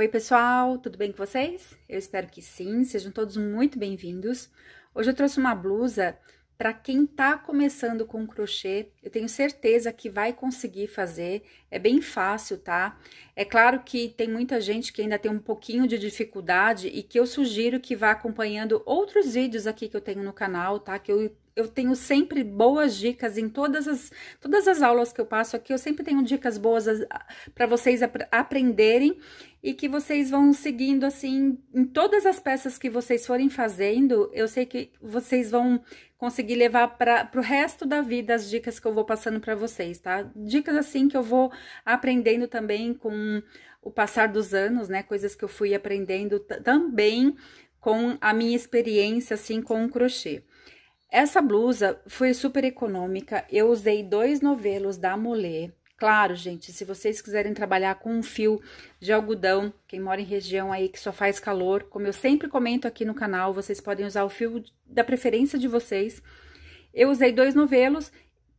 Oi, pessoal, tudo bem com vocês? Eu espero que sim, sejam todos muito bem-vindos. Hoje eu trouxe uma blusa para quem está começando com crochê, eu tenho certeza que vai conseguir fazer, é bem fácil, tá? É claro que tem muita gente que ainda tem um pouquinho de dificuldade e que eu sugiro que vá acompanhando outros vídeos aqui que eu tenho no canal, tá? Que eu eu tenho sempre boas dicas em todas as, todas as aulas que eu passo aqui. Eu sempre tenho dicas boas para vocês ap aprenderem e que vocês vão seguindo assim em todas as peças que vocês forem fazendo. Eu sei que vocês vão conseguir levar para o resto da vida as dicas que eu vou passando para vocês, tá? Dicas assim que eu vou aprendendo também com o passar dos anos, né? Coisas que eu fui aprendendo também com a minha experiência assim com o crochê. Essa blusa foi super econômica. Eu usei dois novelos da Molê. Claro, gente, se vocês quiserem trabalhar com um fio de algodão, quem mora em região aí que só faz calor, como eu sempre comento aqui no canal, vocês podem usar o fio da preferência de vocês. Eu usei dois novelos,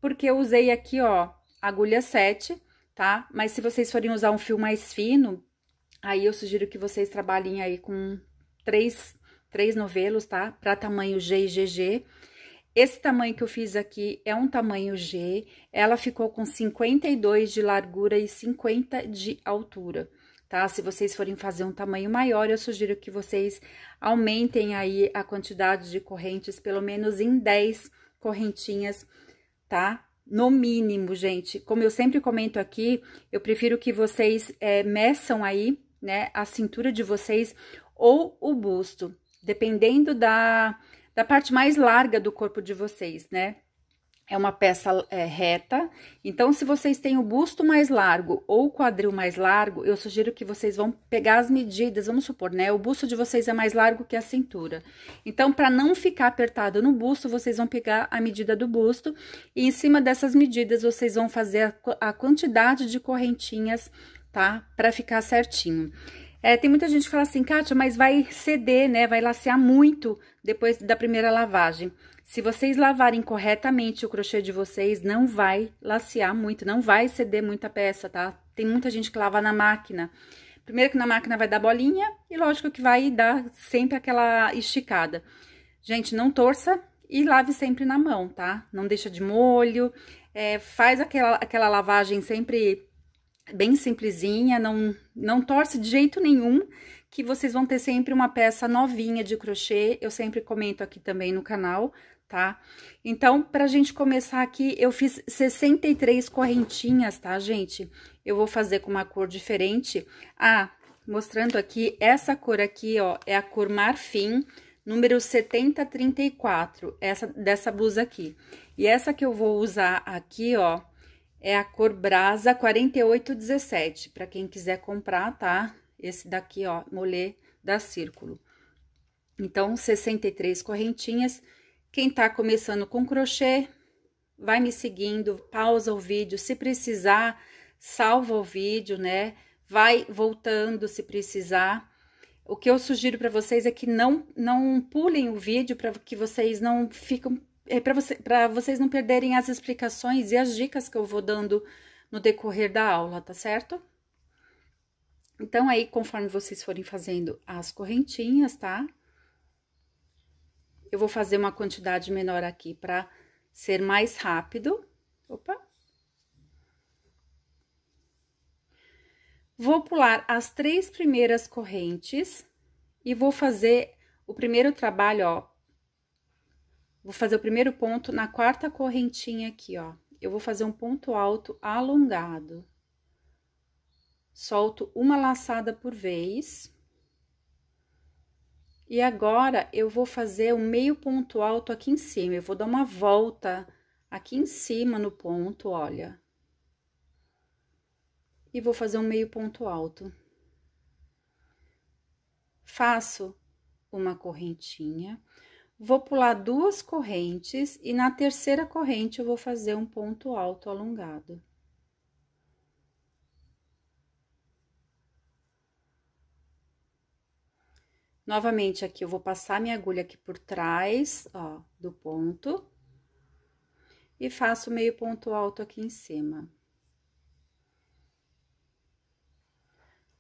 porque eu usei aqui, ó, agulha 7, tá? Mas se vocês forem usar um fio mais fino, aí eu sugiro que vocês trabalhem aí com três, três novelos, tá? Pra tamanho G e GG. Esse tamanho que eu fiz aqui é um tamanho G, ela ficou com 52 de largura e 50 de altura, tá? Se vocês forem fazer um tamanho maior, eu sugiro que vocês aumentem aí a quantidade de correntes, pelo menos em 10 correntinhas, tá? No mínimo, gente, como eu sempre comento aqui, eu prefiro que vocês é, meçam aí, né, a cintura de vocês ou o busto, dependendo da da parte mais larga do corpo de vocês, né? É uma peça é, reta, então se vocês têm o busto mais largo ou o quadril mais largo, eu sugiro que vocês vão pegar as medidas, vamos supor, né? O busto de vocês é mais largo que a cintura. Então, para não ficar apertado no busto, vocês vão pegar a medida do busto e em cima dessas medidas vocês vão fazer a, a quantidade de correntinhas, tá? Para ficar certinho. É, tem muita gente que fala assim, Kátia, mas vai ceder, né? Vai lacear muito depois da primeira lavagem. Se vocês lavarem corretamente o crochê de vocês, não vai lacear muito, não vai ceder muita peça, tá? Tem muita gente que lava na máquina. Primeiro que na máquina vai dar bolinha e lógico que vai dar sempre aquela esticada. Gente, não torça e lave sempre na mão, tá? Não deixa de molho, é, faz aquela, aquela lavagem sempre bem simplesinha, não, não torce de jeito nenhum, que vocês vão ter sempre uma peça novinha de crochê, eu sempre comento aqui também no canal, tá? Então, pra gente começar aqui, eu fiz 63 correntinhas, tá, gente? Eu vou fazer com uma cor diferente. Ah, mostrando aqui, essa cor aqui, ó, é a cor marfim, número 7034, essa, dessa blusa aqui. E essa que eu vou usar aqui, ó, é a cor Brasa 4817, para quem quiser comprar, tá? Esse daqui, ó, molê da Círculo. Então, 63 correntinhas. Quem tá começando com crochê, vai me seguindo, pausa o vídeo, se precisar, salva o vídeo, né? Vai voltando se precisar. O que eu sugiro para vocês é que não não pulem o vídeo para que vocês não ficam é para você, vocês não perderem as explicações e as dicas que eu vou dando no decorrer da aula, tá certo? Então, aí, conforme vocês forem fazendo as correntinhas, tá? Eu vou fazer uma quantidade menor aqui para ser mais rápido. Opa! Vou pular as três primeiras correntes e vou fazer o primeiro trabalho, ó, Vou fazer o primeiro ponto na quarta correntinha aqui, ó. Eu vou fazer um ponto alto alongado. Solto uma laçada por vez. E agora, eu vou fazer um meio ponto alto aqui em cima. Eu vou dar uma volta aqui em cima no ponto, olha. E vou fazer um meio ponto alto. Faço uma correntinha vou pular duas correntes e na terceira corrente eu vou fazer um ponto alto alongado. Novamente, aqui eu vou passar minha agulha aqui por trás, ó, do ponto. E faço meio ponto alto aqui em cima.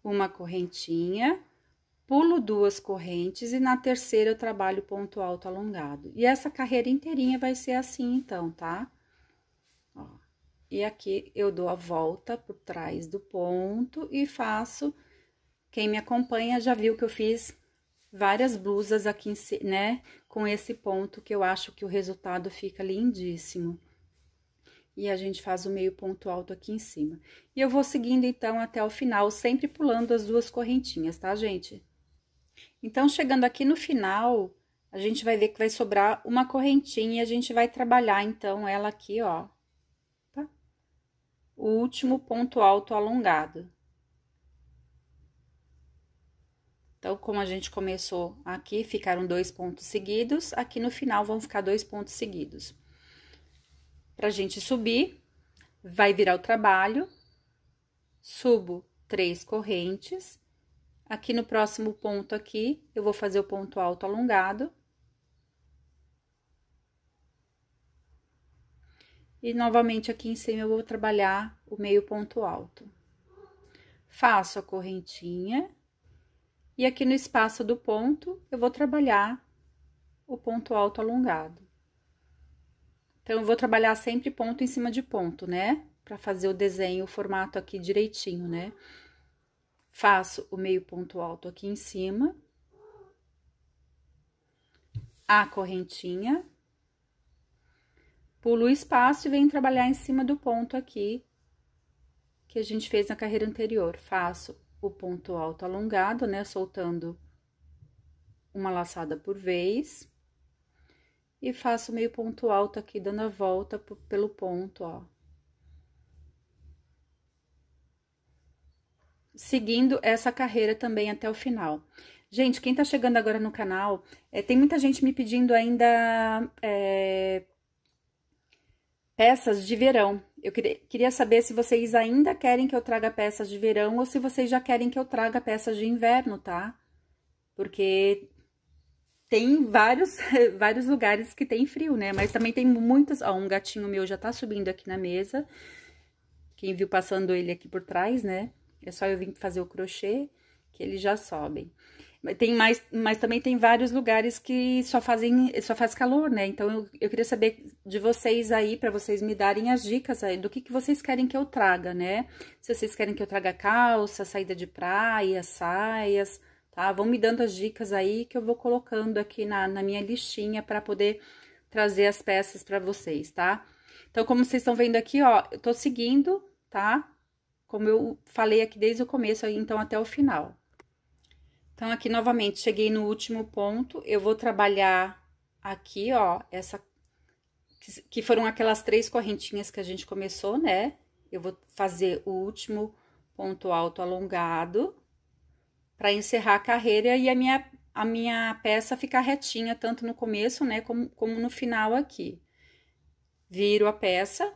Uma correntinha pulo duas correntes e na terceira eu trabalho ponto alto alongado. E essa carreira inteirinha vai ser assim então, tá? Ó, e aqui eu dou a volta por trás do ponto e faço... Quem me acompanha já viu que eu fiz várias blusas aqui, né? Com esse ponto que eu acho que o resultado fica lindíssimo. E a gente faz o meio ponto alto aqui em cima. E eu vou seguindo, então, até o final, sempre pulando as duas correntinhas, tá, gente? Então, chegando aqui no final, a gente vai ver que vai sobrar uma correntinha e a gente vai trabalhar, então, ela aqui, ó. O último ponto alto alongado. Então, como a gente começou aqui, ficaram dois pontos seguidos, aqui no final vão ficar dois pontos seguidos. Pra gente subir, vai virar o trabalho, subo três correntes, Aqui no próximo ponto aqui, eu vou fazer o ponto alto alongado. E novamente aqui em cima eu vou trabalhar o meio ponto alto. Faço a correntinha. E aqui no espaço do ponto, eu vou trabalhar o ponto alto alongado. Então, eu vou trabalhar sempre ponto em cima de ponto, né? Pra fazer o desenho, o formato aqui direitinho, né? Faço o meio ponto alto aqui em cima. A correntinha. Pulo o espaço e venho trabalhar em cima do ponto aqui que a gente fez na carreira anterior. Faço o ponto alto alongado, né? Soltando uma laçada por vez. E faço meio ponto alto aqui, dando a volta pelo ponto, ó. seguindo essa carreira também até o final. Gente, quem tá chegando agora no canal, é, tem muita gente me pedindo ainda é, peças de verão. Eu queria saber se vocês ainda querem que eu traga peças de verão ou se vocês já querem que eu traga peças de inverno, tá? Porque tem vários, vários lugares que tem frio, né? Mas também tem muitas... Ó, um gatinho meu já tá subindo aqui na mesa. Quem viu passando ele aqui por trás, né? É só eu vir fazer o crochê que eles já sobem. Tem mais, mas também tem vários lugares que só fazem, só faz calor, né? Então eu, eu queria saber de vocês aí para vocês me darem as dicas aí do que, que vocês querem que eu traga, né? Se vocês querem que eu traga calça, saída de praia, saias, tá? Vão me dando as dicas aí que eu vou colocando aqui na, na minha listinha para poder trazer as peças para vocês, tá? Então como vocês estão vendo aqui, ó, eu tô seguindo, tá? como eu falei aqui desde o começo, então até o final. Então, aqui novamente, cheguei no último ponto, eu vou trabalhar aqui, ó, essa, que foram aquelas três correntinhas que a gente começou, né? Eu vou fazer o último ponto alto alongado para encerrar a carreira e a minha, a minha peça ficar retinha, tanto no começo, né, como, como no final aqui. Viro a peça,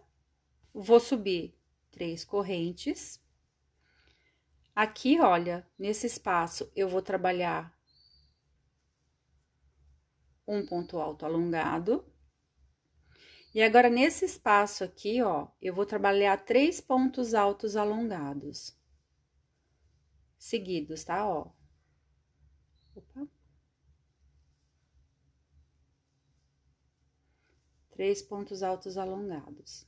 vou subir três correntes. Aqui, olha, nesse espaço, eu vou trabalhar um ponto alto alongado. E agora, nesse espaço aqui, ó, eu vou trabalhar três pontos altos alongados. Seguidos, tá? Ó. Opa. Três pontos altos alongados.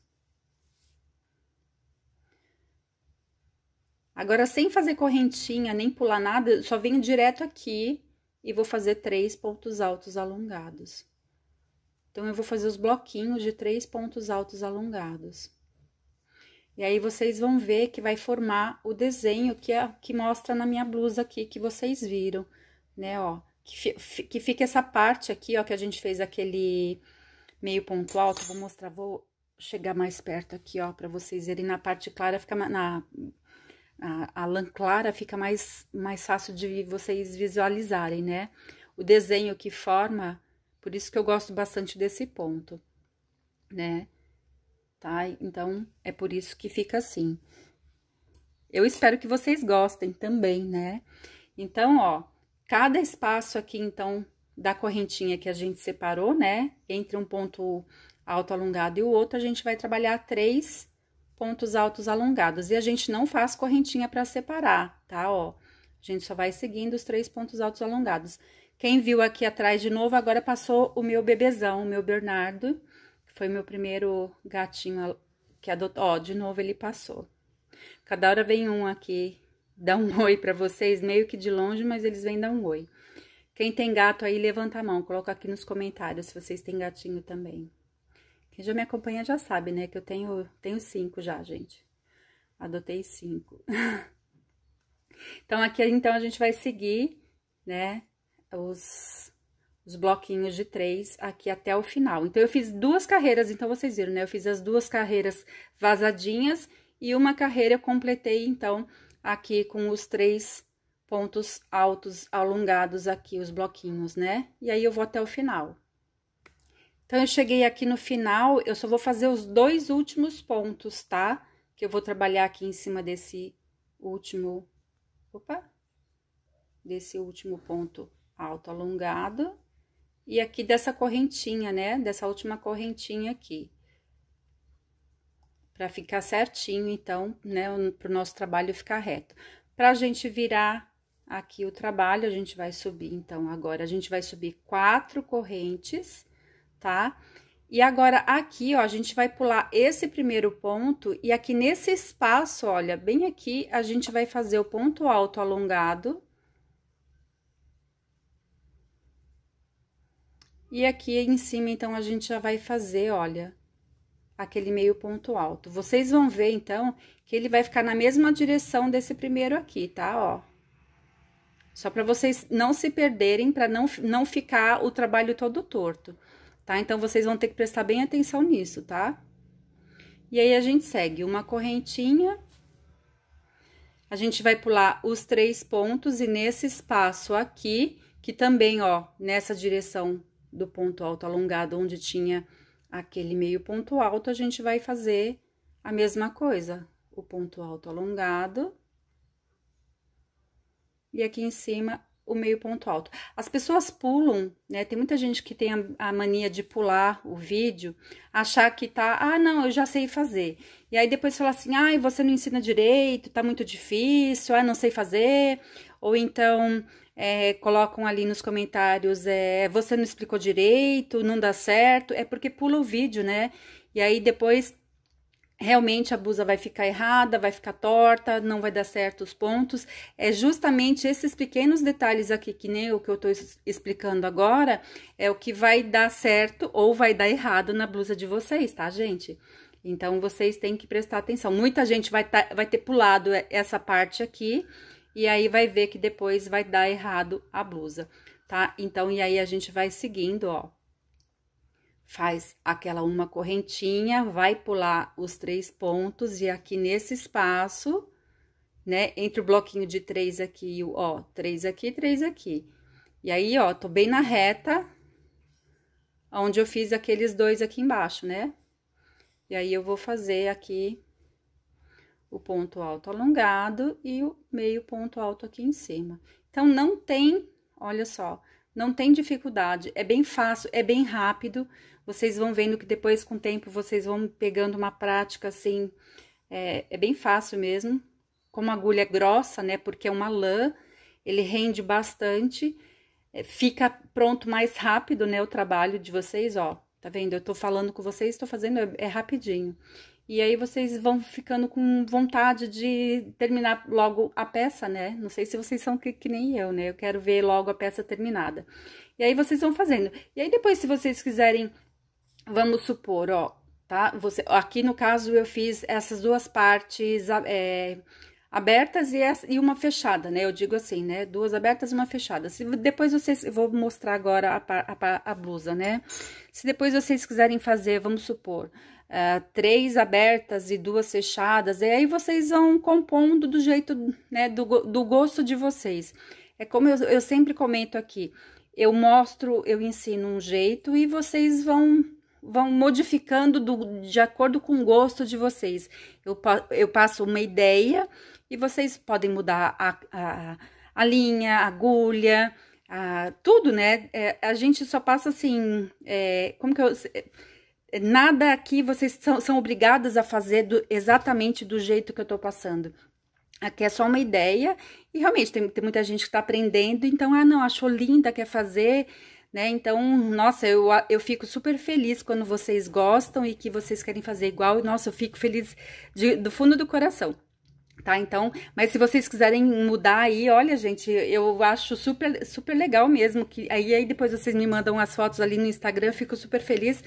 Agora, sem fazer correntinha, nem pular nada, só venho direto aqui e vou fazer três pontos altos alongados. Então, eu vou fazer os bloquinhos de três pontos altos alongados. E aí, vocês vão ver que vai formar o desenho que, é, que mostra na minha blusa aqui, que vocês viram, né, ó. Que, que fica essa parte aqui, ó, que a gente fez aquele meio ponto alto. Vou mostrar, vou chegar mais perto aqui, ó, pra vocês verem na parte clara, fica na a, a lã clara fica mais, mais fácil de vocês visualizarem, né? O desenho que forma, por isso que eu gosto bastante desse ponto, né? Tá? Então, é por isso que fica assim. Eu espero que vocês gostem também, né? Então, ó, cada espaço aqui, então, da correntinha que a gente separou, né? Entre um ponto alto alongado e o outro, a gente vai trabalhar três pontos altos alongados. E a gente não faz correntinha para separar, tá? Ó, a gente só vai seguindo os três pontos altos alongados. Quem viu aqui atrás de novo, agora passou o meu bebezão, o meu Bernardo, que foi meu primeiro gatinho que adotou. Ó, de novo ele passou. Cada hora vem um aqui, dá um oi para vocês, meio que de longe, mas eles vêm dar um oi. Quem tem gato aí, levanta a mão, coloca aqui nos comentários se vocês têm gatinho também. Quem já me acompanha já sabe, né? Que eu tenho, tenho cinco já, gente. Adotei cinco. então, aqui, então, a gente vai seguir, né? Os, os bloquinhos de três aqui até o final. Então, eu fiz duas carreiras, então, vocês viram, né? Eu fiz as duas carreiras vazadinhas e uma carreira eu completei, então, aqui com os três pontos altos alongados aqui, os bloquinhos, né? E aí, eu vou até o final. Então, eu cheguei aqui no final, eu só vou fazer os dois últimos pontos, tá? Que eu vou trabalhar aqui em cima desse último, opa, desse último ponto alto alongado. E aqui dessa correntinha, né? Dessa última correntinha aqui. Pra ficar certinho, então, né? Pro nosso trabalho ficar reto. Pra gente virar aqui o trabalho, a gente vai subir, então, agora a gente vai subir quatro correntes tá? E agora aqui, ó, a gente vai pular esse primeiro ponto e aqui nesse espaço, olha, bem aqui, a gente vai fazer o ponto alto alongado. E aqui em cima, então, a gente já vai fazer, olha, aquele meio ponto alto. Vocês vão ver, então, que ele vai ficar na mesma direção desse primeiro aqui, tá? Ó. Só para vocês não se perderem, para não, não ficar o trabalho todo torto tá? Então, vocês vão ter que prestar bem atenção nisso, tá? E aí, a gente segue uma correntinha. A gente vai pular os três pontos e nesse espaço aqui, que também, ó, nessa direção do ponto alto alongado, onde tinha aquele meio ponto alto, a gente vai fazer a mesma coisa. O ponto alto alongado. E aqui em cima, o meio ponto alto. As pessoas pulam, né? Tem muita gente que tem a, a mania de pular o vídeo, achar que tá, ah, não, eu já sei fazer. E aí depois fala assim, ah, você não ensina direito, tá muito difícil, ah, não sei fazer. Ou então é, colocam ali nos comentários, é, você não explicou direito, não dá certo. É porque pula o vídeo, né? E aí depois realmente a blusa vai ficar errada, vai ficar torta, não vai dar certo os pontos. É justamente esses pequenos detalhes aqui, que nem o que eu tô explicando agora, é o que vai dar certo ou vai dar errado na blusa de vocês, tá, gente? Então, vocês têm que prestar atenção. Muita gente vai, tá, vai ter pulado essa parte aqui, e aí vai ver que depois vai dar errado a blusa, tá? Então, e aí a gente vai seguindo, ó faz aquela uma correntinha, vai pular os três pontos e aqui nesse espaço, né, entre o bloquinho de três aqui e o, ó, três aqui, três aqui. E aí, ó, tô bem na reta, onde eu fiz aqueles dois aqui embaixo, né? E aí, eu vou fazer aqui o ponto alto alongado e o meio ponto alto aqui em cima. Então, não tem, olha só, não tem dificuldade, é bem fácil, é bem rápido, vocês vão vendo que depois, com o tempo, vocês vão pegando uma prática assim. É, é bem fácil mesmo. Como a agulha é grossa, né? Porque é uma lã, ele rende bastante, é, fica pronto mais rápido, né? O trabalho de vocês, ó. Tá vendo? Eu tô falando com vocês, tô fazendo, é, é rapidinho. E aí vocês vão ficando com vontade de terminar logo a peça, né? Não sei se vocês são que, que, nem eu, né? Eu quero ver logo a peça terminada. E aí vocês vão fazendo. E aí depois, se vocês quiserem vamos supor, ó, tá? Você, aqui no caso eu fiz essas duas partes é, abertas e, essa, e uma fechada, né? Eu digo assim, né? Duas abertas e uma fechada. Se depois vocês, eu vou mostrar agora a, a, a blusa, né? Se depois vocês quiserem fazer, vamos supor, uh, três abertas e duas fechadas, e aí vocês vão compondo do jeito, né? Do, do gosto de vocês. É como eu, eu sempre comento aqui. Eu mostro, eu ensino um jeito e vocês vão vão modificando do, de acordo com o gosto de vocês. Eu, eu passo uma ideia e vocês podem mudar a, a, a linha, a agulha, a, tudo, né? É, a gente só passa assim. É, como que eu. É, nada aqui vocês são, são obrigadas a fazer do, exatamente do jeito que eu tô passando. Aqui é só uma ideia, e realmente tem, tem muita gente que está aprendendo, então, ah, não, achou linda, quer fazer, né? Então, nossa, eu, eu fico super feliz quando vocês gostam e que vocês querem fazer igual. Nossa, eu fico feliz de, do fundo do coração. Tá, então, mas se vocês quiserem mudar aí, olha, gente, eu acho super, super legal mesmo, que aí, aí depois vocês me mandam as fotos ali no Instagram, fico super feliz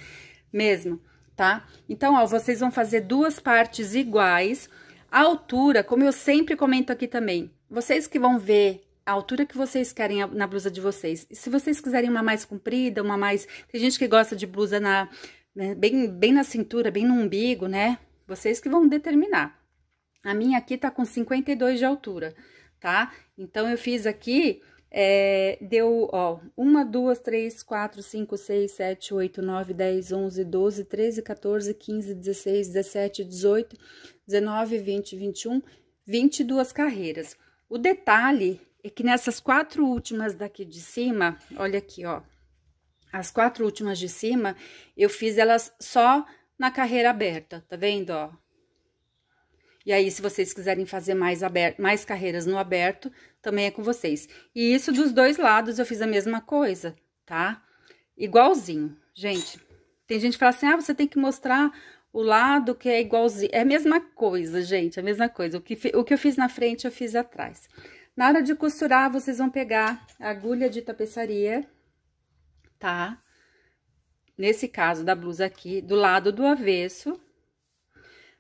mesmo, tá? Então, ó, vocês vão fazer duas partes iguais, a altura, como eu sempre comento aqui também, vocês que vão ver a altura que vocês querem na blusa de vocês. E se vocês quiserem uma mais comprida, uma mais... Tem gente que gosta de blusa na, né, bem, bem na cintura, bem no umbigo, né? Vocês que vão determinar. A minha aqui tá com 52 de altura, tá? Então, eu fiz aqui, é, deu, ó, 1, 2, 3, 4, 5, 6, 7, 8, 9, 10, 11, 12, 13, 14, 15, 16, 17, 18, 19, 20, 21, 22 carreiras. O detalhe é que nessas quatro últimas daqui de cima, olha aqui, ó. As quatro últimas de cima, eu fiz elas só na carreira aberta, tá vendo, ó? E aí, se vocês quiserem fazer mais, aberto, mais carreiras no aberto, também é com vocês. E isso dos dois lados eu fiz a mesma coisa, tá? Igualzinho. Gente, tem gente que fala assim, ah, você tem que mostrar o lado que é igualzinho. É a mesma coisa, gente, é a mesma coisa. O que, o que eu fiz na frente, eu fiz atrás. Na hora de costurar, vocês vão pegar agulha de tapeçaria, tá? Nesse caso da blusa aqui, do lado do avesso.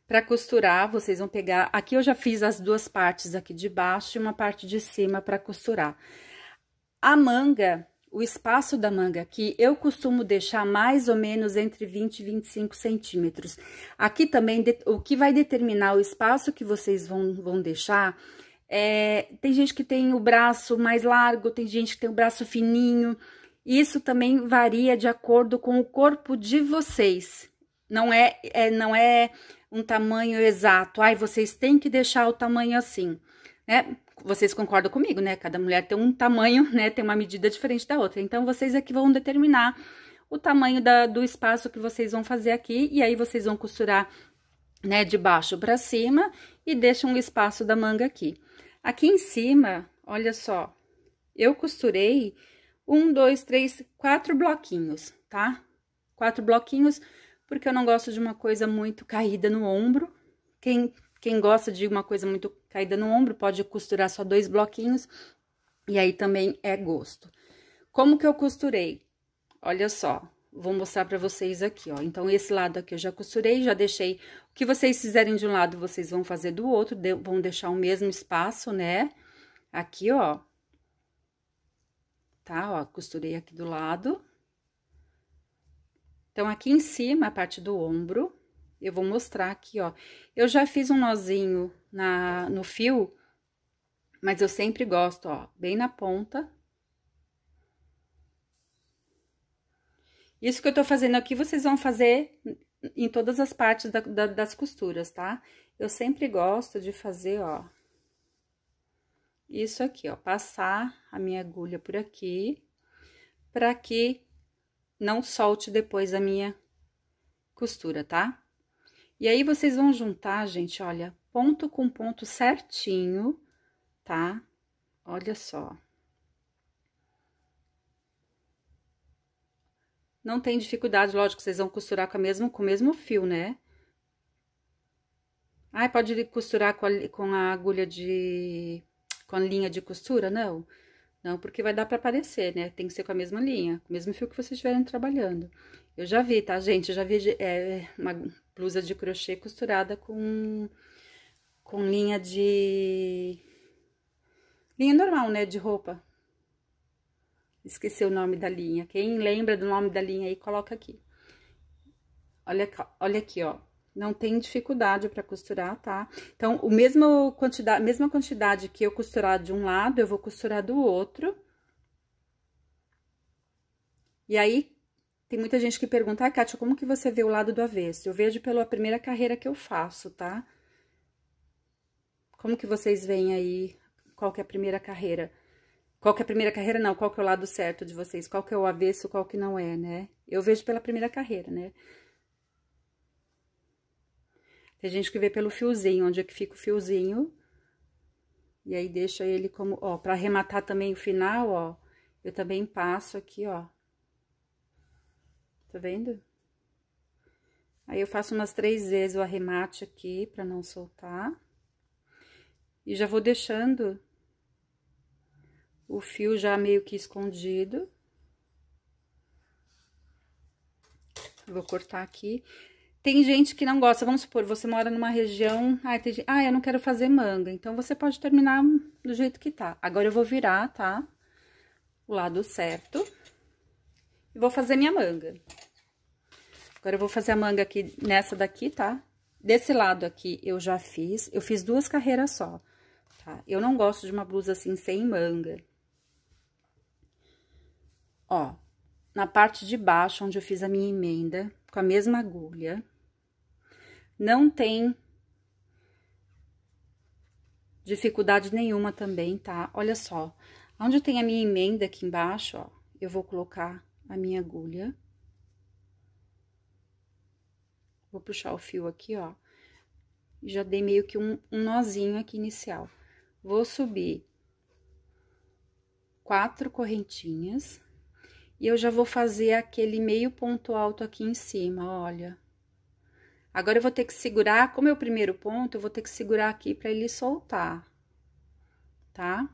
Para costurar, vocês vão pegar... Aqui eu já fiz as duas partes aqui de baixo e uma parte de cima para costurar. A manga, o espaço da manga aqui, eu costumo deixar mais ou menos entre 20 e 25 centímetros. Aqui também, o que vai determinar o espaço que vocês vão, vão deixar é, tem gente que tem o braço mais largo, tem gente que tem o braço fininho. Isso também varia de acordo com o corpo de vocês. Não é, é não é um tamanho exato. Ai, vocês têm que deixar o tamanho assim, né? Vocês concordam comigo, né? Cada mulher tem um tamanho, né? Tem uma medida diferente da outra. Então, vocês aqui é vão determinar o tamanho da, do espaço que vocês vão fazer aqui. E aí, vocês vão costurar né, de baixo para cima e deixa um espaço da manga aqui. Aqui em cima, olha só, eu costurei um, dois, três, quatro bloquinhos, tá? Quatro bloquinhos, porque eu não gosto de uma coisa muito caída no ombro. Quem, quem gosta de uma coisa muito caída no ombro pode costurar só dois bloquinhos, e aí também é gosto. Como que eu costurei? Olha só, Vou mostrar pra vocês aqui, ó. Então, esse lado aqui eu já costurei, já deixei... O que vocês fizerem de um lado, vocês vão fazer do outro, de, vão deixar o mesmo espaço, né? Aqui, ó. Tá, ó, costurei aqui do lado. Então, aqui em cima, a parte do ombro, eu vou mostrar aqui, ó. Eu já fiz um nozinho na, no fio, mas eu sempre gosto, ó, bem na ponta, Isso que eu tô fazendo aqui, vocês vão fazer em todas as partes da, da, das costuras, tá? Eu sempre gosto de fazer, ó, isso aqui, ó, passar a minha agulha por aqui, para que não solte depois a minha costura, tá? E aí, vocês vão juntar, gente, olha, ponto com ponto certinho, tá? Olha só. Não tem dificuldade, lógico, vocês vão costurar com, a mesmo, com o mesmo fio, né? Ai, pode costurar com a, com a agulha de... com a linha de costura? Não. Não, porque vai dar para aparecer, né? Tem que ser com a mesma linha, com o mesmo fio que vocês estiverem trabalhando. Eu já vi, tá, gente? Eu já vi é, uma blusa de crochê costurada com, com linha de... Linha normal, né? De roupa. Esqueci o nome da linha. Quem lembra do nome da linha aí, coloca aqui. Olha, olha aqui, ó. Não tem dificuldade para costurar, tá? Então, o mesmo quantidade, mesma quantidade que eu costurar de um lado, eu vou costurar do outro. E aí, tem muita gente que pergunta, ah, Kátia, como que você vê o lado do avesso? Eu vejo pela primeira carreira que eu faço, tá? Como que vocês veem aí qual que é a primeira carreira? Qual que é a primeira carreira? Não, qual que é o lado certo de vocês? Qual que é o avesso, qual que não é, né? Eu vejo pela primeira carreira, né? Tem gente que vê pelo fiozinho, onde é que fica o fiozinho. E aí, deixa ele como, ó, pra arrematar também o final, ó, eu também passo aqui, ó. Tá vendo? Aí, eu faço umas três vezes o arremate aqui, pra não soltar. E já vou deixando o fio já meio que escondido. Vou cortar aqui. Tem gente que não gosta, vamos supor, você mora numa região... Ah, tem, ah, eu não quero fazer manga, então você pode terminar do jeito que tá. Agora eu vou virar, tá? O lado certo. E vou fazer minha manga. Agora eu vou fazer a manga aqui, nessa daqui, tá? Desse lado aqui eu já fiz, eu fiz duas carreiras só, tá? Eu não gosto de uma blusa assim, sem manga. Ó, na parte de baixo, onde eu fiz a minha emenda, com a mesma agulha, não tem dificuldade nenhuma também, tá? Olha só, onde tem a minha emenda aqui embaixo, ó, eu vou colocar a minha agulha. Vou puxar o fio aqui, ó. Já dei meio que um, um nozinho aqui inicial. Vou subir quatro correntinhas. E eu já vou fazer aquele meio ponto alto aqui em cima, olha. Agora, eu vou ter que segurar, como é o primeiro ponto, eu vou ter que segurar aqui pra ele soltar, tá?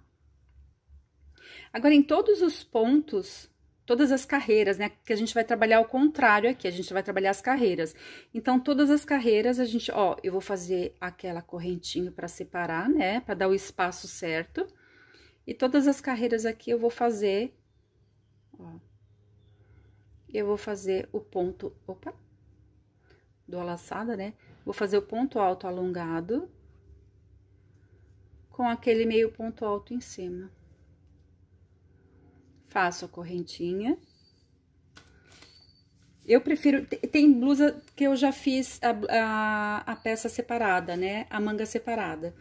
Agora, em todos os pontos, todas as carreiras, né? Que a gente vai trabalhar o contrário aqui, a gente vai trabalhar as carreiras. Então, todas as carreiras, a gente, ó, eu vou fazer aquela correntinha pra separar, né? Pra dar o espaço certo. E todas as carreiras aqui eu vou fazer, ó, eu vou fazer o ponto, opa, dou a laçada, né? Vou fazer o ponto alto alongado com aquele meio ponto alto em cima. Faço a correntinha. Eu prefiro, tem blusa que eu já fiz a, a, a peça separada, né? A manga separada.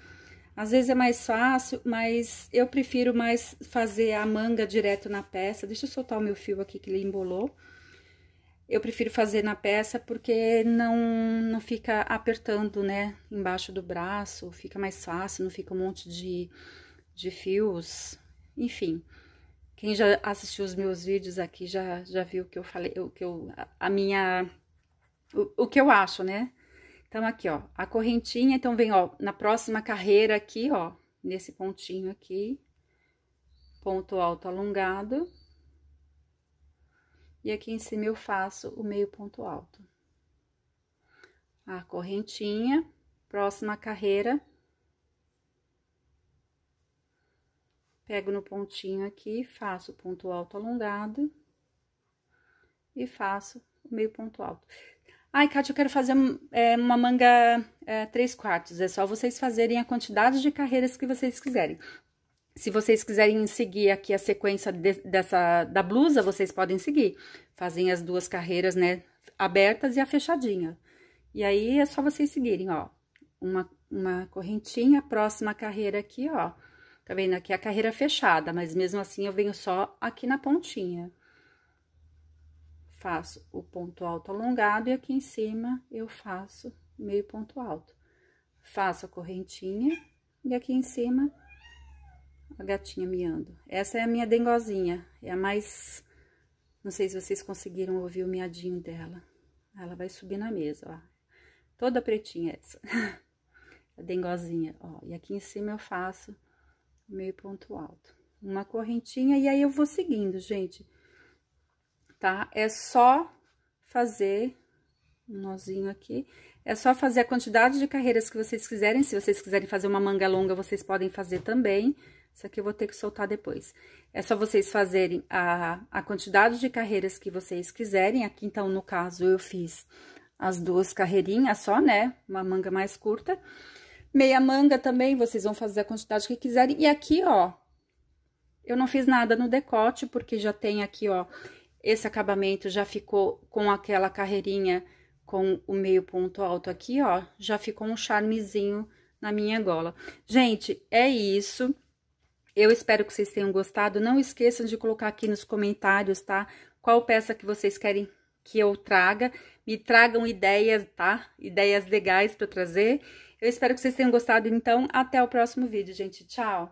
Às vezes é mais fácil, mas eu prefiro mais fazer a manga direto na peça. Deixa eu soltar o meu fio aqui que ele embolou. Eu prefiro fazer na peça porque não, não fica apertando, né, embaixo do braço, fica mais fácil, não fica um monte de, de fios, enfim. Quem já assistiu os meus vídeos aqui já, já viu o que eu falei, o que eu, a minha, o, o que eu acho, né? Então, aqui, ó, a correntinha, então vem, ó, na próxima carreira aqui, ó, nesse pontinho aqui, ponto alto alongado, e aqui em cima eu faço o meio ponto alto. A correntinha, próxima carreira, pego no pontinho aqui, faço o ponto alto alongado e faço o meio ponto alto. Ai, Kátia, eu quero fazer é, uma manga é, 3 quartos. É só vocês fazerem a quantidade de carreiras que vocês quiserem. Se vocês quiserem seguir aqui a sequência de, dessa da blusa, vocês podem seguir. Fazem as duas carreiras, né, abertas e a fechadinha. E aí, é só vocês seguirem, ó. Uma, uma correntinha, próxima carreira aqui, ó. Tá vendo? Aqui é a carreira fechada, mas mesmo assim, eu venho só aqui na pontinha. Faço o ponto alto alongado e aqui em cima eu faço meio ponto alto. Faço a correntinha e aqui em cima a gatinha miando. Essa é a minha dengozinha. É a mais... Não sei se vocês conseguiram ouvir o miadinho dela. Ela vai subir na mesa, ó. Toda pretinha essa. a dengozinha, ó. E aqui em cima eu faço meio ponto alto. Uma correntinha e aí eu vou seguindo, gente. Tá? É só fazer um nozinho aqui. É só fazer a quantidade de carreiras que vocês quiserem. Se vocês quiserem fazer uma manga longa, vocês podem fazer também. Isso aqui eu vou ter que soltar depois. É só vocês fazerem a, a quantidade de carreiras que vocês quiserem. Aqui, então, no caso, eu fiz as duas carreirinhas só, né? Uma manga mais curta. Meia manga também, vocês vão fazer a quantidade que quiserem. E aqui, ó, eu não fiz nada no decote, porque já tem aqui, ó, esse acabamento já ficou com aquela carreirinha com o meio ponto alto aqui, ó. Já ficou um charmezinho na minha gola. Gente, é isso. Eu espero que vocês tenham gostado. Não esqueçam de colocar aqui nos comentários, tá? Qual peça que vocês querem que eu traga. Me tragam ideias, tá? Ideias legais para trazer. Eu espero que vocês tenham gostado, então. Até o próximo vídeo, gente. Tchau!